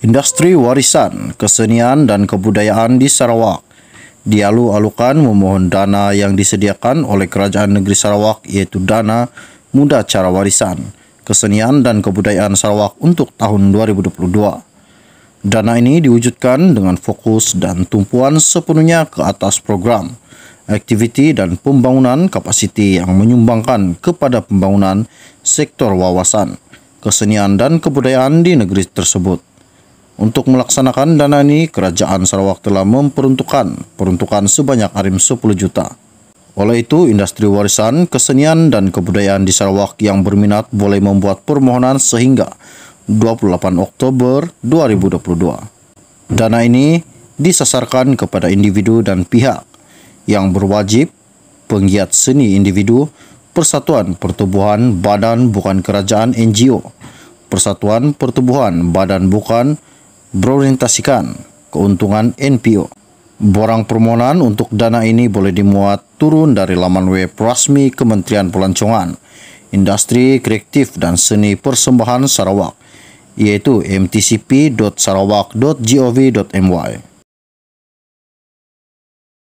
Industri warisan, kesenian, dan kebudayaan di Sarawak dialu-alukan memohon dana yang disediakan oleh Kerajaan Negeri Sarawak yaitu Dana Muda Cara Warisan, Kesenian dan Kebudayaan Sarawak untuk tahun 2022. Dana ini diwujudkan dengan fokus dan tumpuan sepenuhnya ke atas program, aktiviti dan pembangunan kapasiti yang menyumbangkan kepada pembangunan sektor wawasan, kesenian dan kebudayaan di negeri tersebut. Untuk melaksanakan dana ini, Kerajaan Sarawak telah memperuntukkan peruntukan sebanyak arim 10 juta. Oleh itu, industri warisan, kesenian, dan kebudayaan di Sarawak yang berminat boleh membuat permohonan sehingga 28 Oktober 2022. Dana ini disasarkan kepada individu dan pihak yang berwajib, penggiat seni individu, persatuan pertubuhan badan bukan kerajaan NGO, persatuan pertubuhan badan bukan berorientasikan keuntungan NPO. Borang permohonan untuk dana ini boleh dimuat turun dari laman web rasmi Kementerian Pelancongan, Industri Kreatif dan Seni Persembahan Sarawak, yaitu mtcp.sarawak.gov.my.